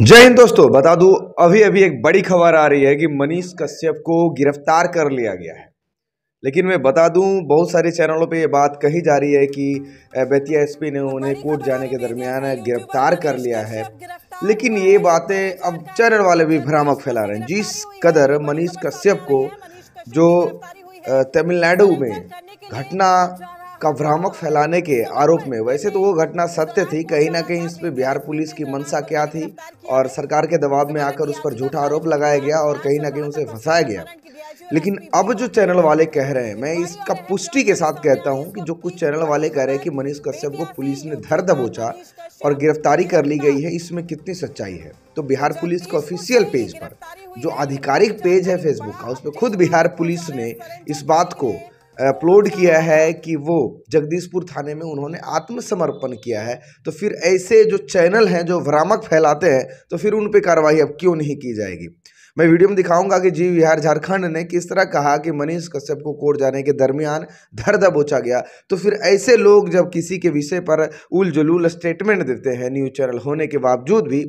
जय हिंद दोस्तों बता दूं अभी अभी एक बड़ी खबर आ रही है कि मनीष कश्यप को गिरफ्तार कर लिया गया है लेकिन मैं बता दूं बहुत सारे चैनलों पे ये बात कही जा रही है कि बेतिया एसपी ने उन्हें कोर्ट जाने के दरमियान गिरफ्तार कर लिया है लेकिन ये बातें अब चैनल वाले भी भ्रामक फैला रहे हैं जिस कदर मनीष कश्यप को जो तमिलनाडु में घटना का भ्रामक फैलाने के आरोप में वैसे तो वो घटना सत्य थी कहीं ना कहीं इस पर बिहार पुलिस की मंशा क्या थी और सरकार के दबाव में आकर उस पर झूठा आरोप लगाया गया और कहीं ना कहीं उसे फंसाया गया लेकिन अब जो चैनल वाले कह रहे हैं मैं इसका पुष्टि के साथ कहता हूं कि जो कुछ चैनल वाले कह रहे हैं कि मनीष कश्यप को पुलिस ने धर दबोचा और गिरफ्तारी कर ली गई है इसमें कितनी सच्चाई है तो बिहार पुलिस के ऑफिशियल पेज पर जो आधिकारिक पेज है फेसबुक का उस पर खुद बिहार पुलिस ने इस बात को अपलोड किया है कि वो जगदीशपुर थाने में उन्होंने आत्मसमर्पण किया है तो फिर ऐसे जो चैनल हैं जो भ्रामक फैलाते हैं तो फिर उन पर कार्रवाई अब क्यों नहीं की जाएगी मैं वीडियो में दिखाऊंगा कि जी बिहार झारखंड ने किस तरह कहा कि मनीष कश्यप को कोर्ट जाने के दरमियान धर दबोचा गया तो फिर ऐसे लोग जब किसी के विषय पर उलझुल स्टेटमेंट देते हैं न्यूज चैनल होने के बावजूद भी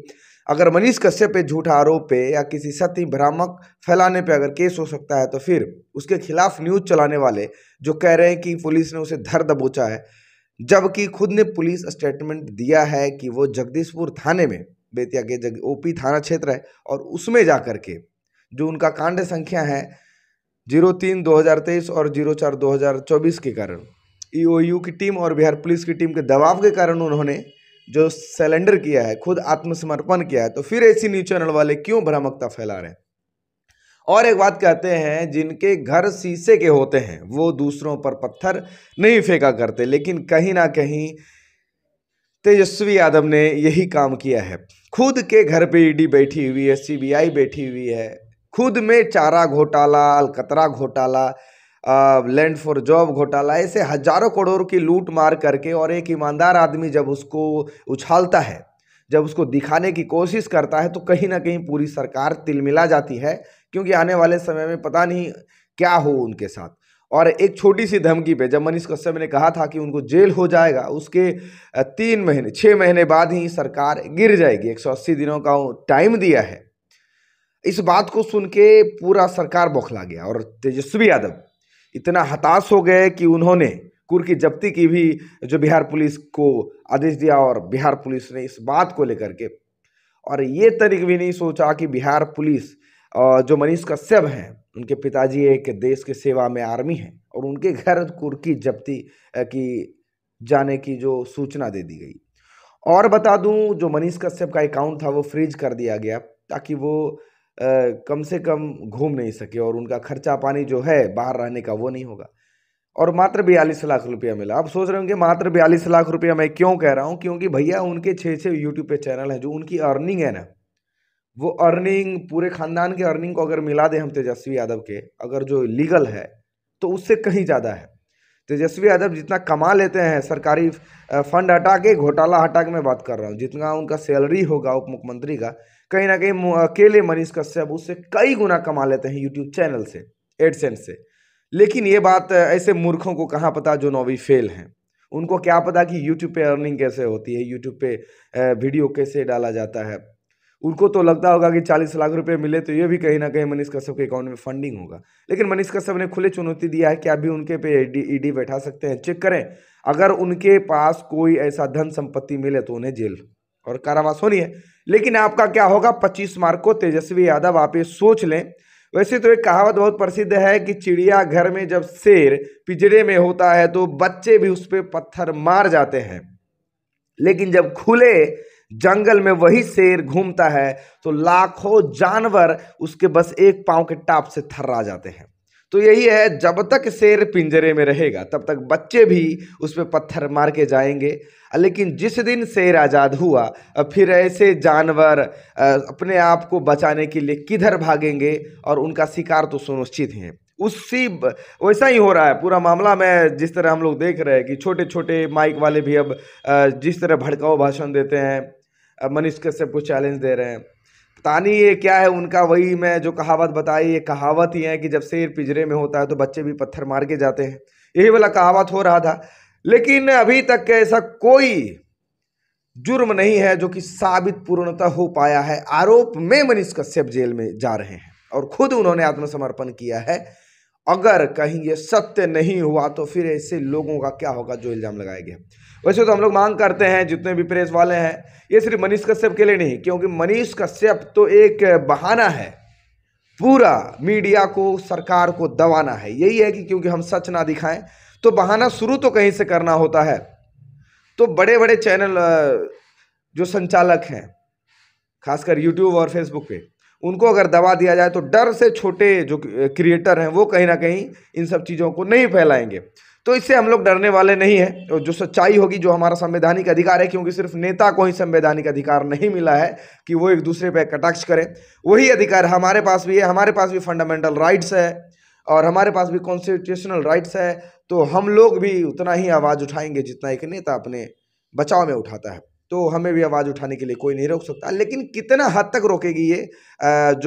अगर मनीष कश्यप पे झूठा आरोप पे या किसी सत्य भ्रामक फैलाने पे अगर केस हो सकता है तो फिर उसके खिलाफ न्यूज चलाने वाले जो कह रहे हैं कि पुलिस ने उसे धर दबोचा है जबकि खुद ने पुलिस स्टेटमेंट दिया है कि वो जगदीशपुर थाने में बेतिया के जग ओपी थाना क्षेत्र है और उसमें जा कर के जो उनका कांड संख्या है जीरो तीन दो हज़ार तेईस और जीरो चार दो हज़ार चौबीस के कारण ई की टीम और बिहार पुलिस की टीम के दबाव के कारण उन्होंने जो सिलेंडर किया है खुद आत्मसमर्पण किया है तो फिर ऐसी न्यूज चैनल वाले क्यों भ्रमकता फैला रहे हैं और एक बात कहते हैं जिनके घर शीशे के होते हैं वो दूसरों पर पत्थर नहीं फेंका करते लेकिन कहीं ना कहीं तेजस्वी यादव ने यही काम किया है खुद के घर पे ईडी बैठी हुई है सीबीआई बैठी हुई है खुद में चारा घोटाला अलकतरा घोटाला लैंड फॉर जॉब घोटाला ऐसे हजारों करोड़ों की लूट मार करके और एक ईमानदार आदमी जब उसको उछालता है जब उसको दिखाने की कोशिश करता है तो कहीं ना कहीं पूरी सरकार तिलमिला जाती है क्योंकि आने वाले समय में पता नहीं क्या हो उनके साथ और एक छोटी सी धमकी पे जब मनीष कश्यप ने कहा था कि उनको जेल हो जाएगा उसके तीन महीने छः महीने बाद ही सरकार गिर जाएगी 180 दिनों का टाइम दिया है इस बात को सुन के पूरा सरकार बौखला गया और तेजस्वी यादव इतना हताश हो गए कि उन्होंने कुर की जब्ती की भी जो बिहार पुलिस को आदेश दिया और बिहार पुलिस ने इस बात को लेकर के और ये तरीक भी नहीं सोचा कि बिहार पुलिस जो मनीष कश्यप हैं उनके पिताजी एक देश के सेवा में आर्मी हैं और उनके घर की जब्ती की जाने की जो सूचना दे दी गई और बता दूं जो मनीष कश्यप का अकाउंट था वो फ्रीज कर दिया गया ताकि वो कम से कम घूम नहीं सके और उनका खर्चा पानी जो है बाहर रहने का वो नहीं होगा और मात्र बयालीस लाख रुपया मिला आप सोच रहे होंगे मात्र बयालीस लाख रुपया मैं क्यों कह रहा हूँ क्योंकि भैया उनके छः छः यूट्यूब पे चैनल हैं जो उनकी अर्निंग है ना वो अर्निंग पूरे खानदान के अर्निंग को अगर मिला दें हम तेजस्वी यादव के अगर जो लीगल है तो उससे कहीं ज़्यादा है तेजस्वी यादव जितना कमा लेते हैं सरकारी फंड हटा के घोटाला हटा के मैं बात कर रहा हूँ जितना उनका सैलरी होगा उप मुख्यमंत्री का कहीं ना कहीं अकेले मनीष कश्यप उससे कई गुना कमा लेते हैं यूट्यूब चैनल से एडसेंस से लेकिन ये बात ऐसे मूर्खों को कहाँ पता जो नौवीं फेल हैं उनको क्या पता कि यूट्यूब पे अर्निंग कैसे होती है यूट्यूब पे वीडियो कैसे डाला जाता है उनको तो लगता होगा कि चालीस लाख रुपए मिले तो ये भी कहीं ना कहीं मनीष कश्यप के अकाउंट में फंडिंग होगा लेकिन मनीष कश्यप ने खुले चुनौती दिया है कि अभी उनके पे ईडी बैठा सकते हैं चेक करें अगर उनके पास कोई ऐसा धन संपत्ति मिले तो उन्हें जेल और कारावास होनी है लेकिन आपका क्या होगा पच्चीस मार्क को तेजस्वी यादव आप ये सोच लें वैसे तो एक कहावत बहुत प्रसिद्ध है कि चिड़िया घर में जब शेर पिजड़े में होता है तो बच्चे भी उस पर पत्थर मार जाते हैं लेकिन जब खुले जंगल में वही शेर घूमता है तो लाखों जानवर उसके बस एक पांव के टाप से थर्रा जाते हैं तो यही है जब तक शेर पिंजरे में रहेगा तब तक बच्चे भी उस पर पत्थर मार के जाएंगे लेकिन जिस दिन शेर आज़ाद हुआ फिर ऐसे जानवर अपने आप को बचाने के लिए किधर भागेंगे और उनका शिकार तो सुनिश्चित हैं उसी वैसा ही हो रहा है पूरा मामला में जिस तरह हम लोग देख रहे हैं कि छोटे छोटे माइक वाले भी अब जिस तरह भड़काऊ भाषण देते हैं मनीष कश्यप को चैलेंज दे रहे हैं तानी ये क्या है उनका वही मैं जो कहावत बताई ये कहावत ही है कि जब शेर पिजरे में होता है तो बच्चे भी पत्थर मार के जाते हैं यही वाला कहावत हो रहा था लेकिन अभी तक ऐसा कोई जुर्म नहीं है जो कि साबित पूर्णता हो पाया है आरोप में मनीष कश्यप जेल में जा रहे हैं और खुद उन्होंने आत्मसमर्पण किया है अगर कहीं ये सत्य नहीं हुआ तो फिर ऐसे लोगों का क्या होगा जो इल्ज़ाम लगाया गया वैसे तो हम लोग मांग करते हैं जितने भी प्रेस वाले हैं ये सिर्फ मनीष कश्यप के लिए नहीं क्योंकि मनीष कश्यप तो एक बहाना है पूरा मीडिया को सरकार को दबाना है यही है कि क्योंकि हम सच ना दिखाएं तो बहाना शुरू तो कहीं से करना होता है तो बड़े बड़े चैनल जो संचालक हैं खासकर यूट्यूब और फेसबुक पे उनको अगर दबा दिया जाए तो डर से छोटे जो क्रिएटर हैं वो कहीं ना कहीं इन सब चीज़ों को नहीं फैलाएंगे तो इससे हम लोग डरने वाले नहीं हैं तो जो सच्चाई होगी जो हमारा संवैधानिक अधिकार है क्योंकि सिर्फ नेता को ही संवैधानिक अधिकार नहीं मिला है कि वो एक दूसरे पर कटाक्ष करें वही अधिकार हमारे पास भी है हमारे पास भी फंडामेंटल राइट्स है और हमारे पास भी कॉन्स्टिट्यूशनल राइट्स है तो हम लोग भी उतना ही आवाज़ उठाएंगे जितना एक नेता अपने बचाव में उठाता है तो हमें भी आवाज़ उठाने के लिए कोई नहीं रोक सकता लेकिन कितना हद तक रोकेगी ये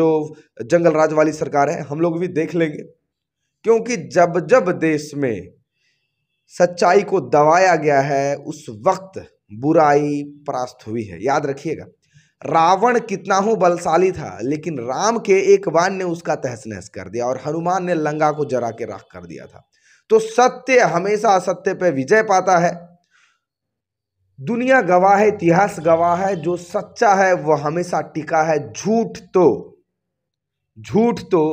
जो जंगल राज वाली सरकार है हम लोग भी देख लेंगे क्योंकि जब जब देश में सच्चाई को दबाया गया है उस वक्त बुराई परास्त हुई है याद रखिएगा रावण कितना हो बलशाली था लेकिन राम के एक बाण ने उसका तहस नहस कर दिया और हनुमान ने लंगा को जरा के राख कर दिया था तो सत्य हमेशा असत्य पे विजय पाता है दुनिया गवाह है इतिहास गवाह है जो सच्चा है वह हमेशा टिका है झूठ तो झूठ तो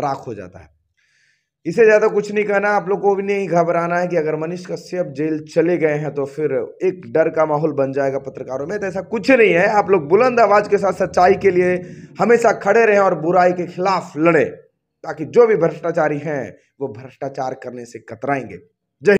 राख हो जाता है इसे ज़्यादा कुछ नहीं कहना आप लोग को भी नहीं घबराना है कि अगर मनीष कश्यप जेल चले गए हैं तो फिर एक डर का माहौल बन जाएगा पत्रकारों में तो ऐसा कुछ नहीं है आप लोग बुलंद आवाज के साथ सच्चाई के लिए हमेशा खड़े रहें और बुराई के खिलाफ लड़े ताकि जो भी भ्रष्टाचारी हैं वो भ्रष्टाचार करने से कतराएंगे